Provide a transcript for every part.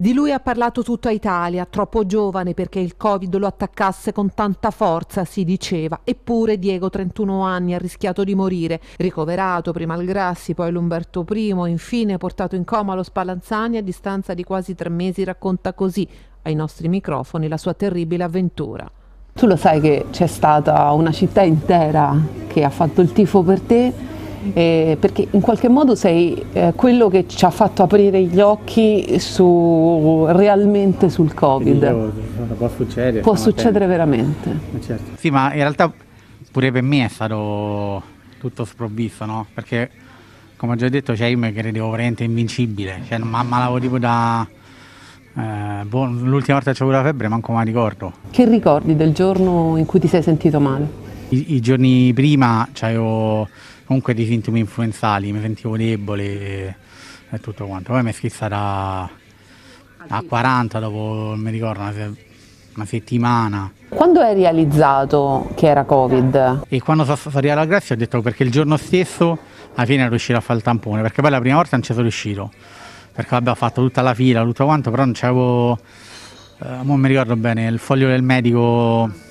Di lui ha parlato tutta Italia, troppo giovane perché il Covid lo attaccasse con tanta forza, si diceva. Eppure Diego, 31 anni, ha rischiato di morire. Ricoverato prima al Grassi, poi l'Umberto I, infine portato in coma allo Spallanzani a distanza di quasi tre mesi, racconta così ai nostri microfoni la sua terribile avventura. Tu lo sai che c'è stata una città intera che ha fatto il tifo per te eh, perché in qualche modo sei eh, quello che ci ha fatto aprire gli occhi su, realmente sul Covid. Io, può succedere. Può succedere veramente. Ma eh, certo. Sì, ma in realtà pure per me è stato tutto sprovvisto, no? Perché come ho già detto, cioè io mi credevo veramente invincibile, cioè, ma malavo tipo da... Eh, boh, l'ultima volta che avuto la febbre manco mai ricordo. Che ricordi del giorno in cui ti sei sentito male? I, i giorni prima avevo comunque dei sintomi influenzali, mi sentivo debole e, e tutto quanto. Poi mi è schizzata ah, a 40 dopo, mi ricordo, una, una settimana. Quando hai realizzato che era Covid? E quando sono so arrivato alla Grazia ho detto perché il giorno stesso alla fine ero riuscito a fare il tampone, perché poi la prima volta non ci sono riuscito, perché vabbè ho fatto tutta la fila, tutto quanto, però non c'avevo, eh, non mi ricordo bene, il foglio del medico...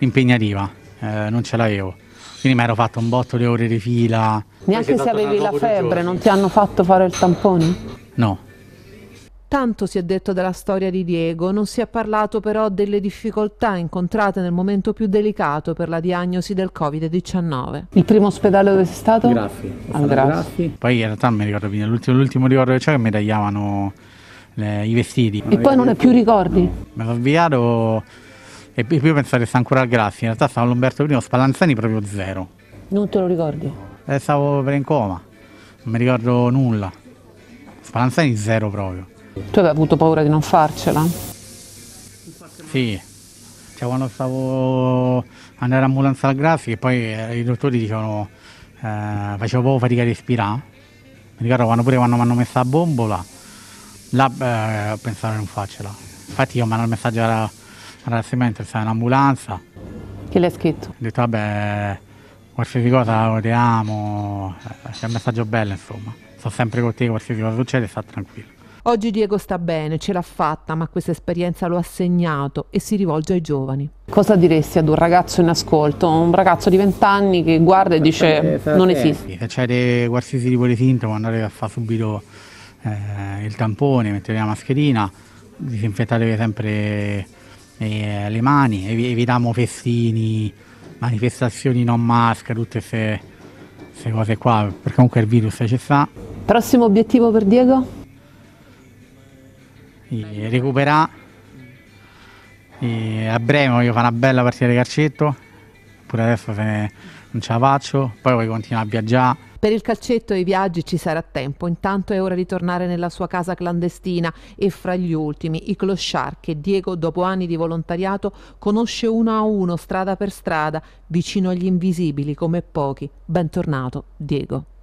L'impegnativa. Eh, non ce l'avevo. Quindi mi ero fatto un botto di ore di fila. Neanche se avevi la febbre, non ti hanno fatto fare il tampone? No. Tanto si è detto della storia di Diego, non si è parlato però delle difficoltà incontrate nel momento più delicato per la diagnosi del Covid-19. Il primo ospedale dove sei stato? Graffi. Poi in realtà mi ricordo bene, l'ultimo, l'ultimo ricordo che c'è che mi tagliavano le, i vestiti. E poi non hai più ricordi? No. Mi sono avviato e io pensavo che sta ancora al Grassi, in realtà stava all'Umberto I, Spallanzani proprio zero. Non te lo ricordi? Eh, stavo per in coma, non mi ricordo nulla. Spallanzani zero proprio. Tu avevi avuto paura di non farcela? Sì, cioè quando stavo andare all'ambulanza al Grassi, che poi eh, i dottori dicevano, eh, facevo poco fatica a respirare. Mi ricordo quando pure quando mi hanno messo la bombola, là eh, pensavo di non farcela. Infatti io mi hanno messaggio era ragazzi mentre sta in ambulanza. Chi l'ha scritto? Ho detto vabbè, qualsiasi cosa ti amo, è un messaggio bello insomma. Sto sempre con te, qualsiasi cosa succede, sta tranquillo. Oggi Diego sta bene, ce l'ha fatta, ma questa esperienza lo ha segnato e si rivolge ai giovani. Cosa diresti ad un ragazzo in ascolto, un ragazzo di 20 anni che guarda e dice non esiste? Se c'è qualsiasi tipo di sintomo, andate a fare subito eh, il tampone, mettere la mascherina, disinfettate sempre eh, le mani, ev- evitiamo festini, manifestazioni non maschera, tutte queste cose qua, perché comunque il virus ci sta. Prossimo obiettivo per Diego? E recuperà. a breve voglio fare una bella partita di calcetto, pure adesso se non ce la faccio, poi voglio continuare a viaggiare per il calcetto e i viaggi ci sarà tempo, intanto è ora di tornare nella sua casa clandestina e fra gli ultimi i clochard che Diego, dopo anni di volontariato, conosce uno a uno, strada per strada, vicino agli invisibili come pochi. Bentornato, Diego.